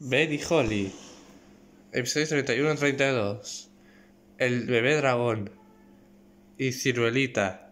Ben y Holly. Episodio 31-32. El bebé dragón. Y ciruelita.